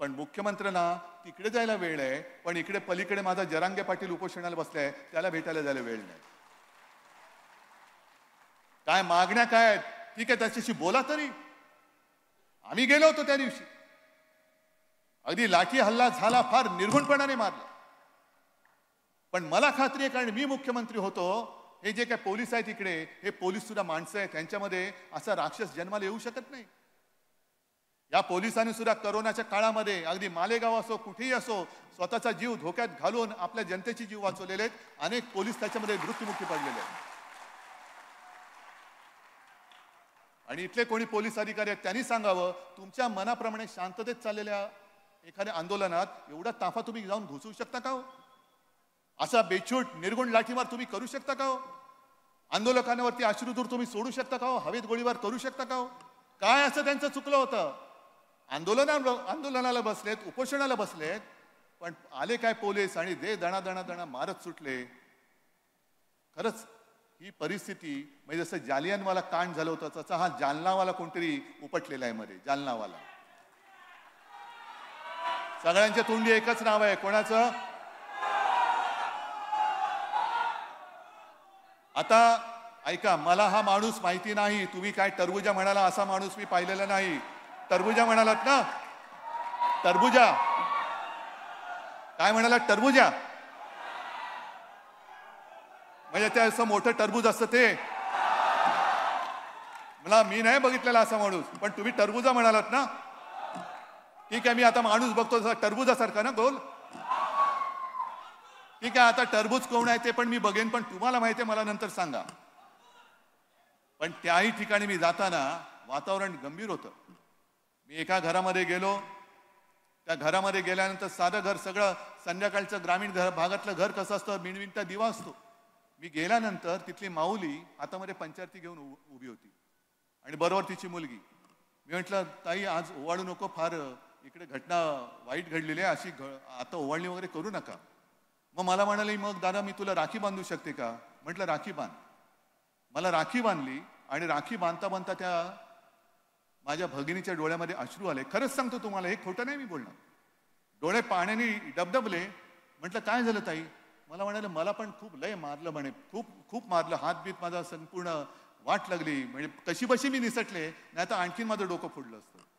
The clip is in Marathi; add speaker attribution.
Speaker 1: पण मुख्यमंत्र्यांना तिकडे जायला वेळ आहे पण इकडे पलीकडे माझा जरांगे पाटील उपोषणाला बसलाय त्याला भेटायला जायला वेळ नाही काय मागण्या काय आहेत ठीक आहे त्याच्याशी बोला तरी आम्ही गेलो होतो त्या दिवशी अगदी लाठी हल्ला झाला फार निर्घुणपणाने मारला पण मला खात्री आहे कारण मी मुख्यमंत्री होतो हे जे काय पोलीस आहेत इकडे हे पोलीस सुद्धा माणसं आहेत त्यांच्यामध्ये असा राक्षस जन्माला येऊ शकत नाही या पोलिसांनी सुद्धा करोनाच्या काळामध्ये अगदी मालेगाव असो कुठेही असो स्वतःचा जीव धोक्यात घालून आपल्या जनतेची जीव वाचवलेले आहेत अनेक पोलीस त्याच्यामध्ये मृत्युमुखी पडलेले आहेत आणि इथले कोणी पोलीस अधिकारी आहेत त्यांनी सांगावं तुमच्या मनाप्रमाणे शांततेत चाललेल्या एखाद्या आंदोलनात एवढा ताफा तुम्ही जाऊन घुसवू शकता का हो असा बेछूट निर्गुण लाठीमार तुम्ही करू शकता का हो आंदोलकांवरती अश्रुधूर तुम्ही सोडू शकता का हो हवेत गोळीबार करू शकता का हो काय असं त्यांचं चुकलं होतं आंदोलना आंदोलनाला बसलेत उपोषणाला बसलेत पण आले काय पोलीस आणि दे दणा दणा दणा मारत सुटले खरंच ही परिस्थिती म्हणजे जसं जालियनवाला कांड झालं होतं तसा हा जालनावाला कोणतरी उपटलेला आहे मध्ये जालनावाला सगळ्यांच्या तोंडी एकच नाव आहे कोणाचं आता ऐका मला हा माणूस माहिती नाही तुम्ही काय टरबुजा म्हणाला असा माणूस मी पाहिलेला नाही टरबुजा म्हणालात ना टरबुजा काय म्हणालात टरबुजा म्हणजे ते असं मोठं टरबूज असतं ते मला मी नाही बघितलेला असा माणूस पण तुम्ही टरबुजा म्हणालात ना ठीक आहे मी आता माणूस बघतो जसा टरबुजासारखा ना गोल ठीक आहे आता टरबूज कोण आहे ते पण मी बघेन पण तुम्हाला माहिती आहे मला नंतर सांगा पण त्याही ठिकाणी मी जाताना वातावरण गंभीर होतं मी एका घरामध्ये गेलो त्या घरामध्ये गेल्यानंतर साधं घर सगळं संध्याकाळचं ग्रामीण घर भागातलं घर कसं असतं मिणविणता दिवा असतो मी गेल्यानंतर तिथली माऊली हातामध्ये पंचायती घेऊन उभी होती आणि बरोबर तिची मुलगी मी म्हटलं ताई आज ओवाळू नको फार इकडे घटना वाईट घडलेली आहे अशी घ आता ओवाळणी वगैरे करू नका मग मला म्हणाले मग दादा मी तुला राखी बांधू शकते का म्हटलं राखी बांध मला राखी बांधली आणि राखी बांधता बांधता त्या माझ्या भगिनीच्या डोळ्यामध्ये अश्रू आले खरंच सांगतो तुम्हाला हे खोटं नाही मी बोलणार डोळे पाण्याने डबडबले म्हटलं काय झालं ताई मला म्हणाले मला पण खूप लय मारलं म्हणे खूप खूप मारलं बीत माझा संपूर्ण वाट लागली म्हणजे कशी बशी मी निसटले नाही आता आणखीन माझं डोकं फुडलं असतं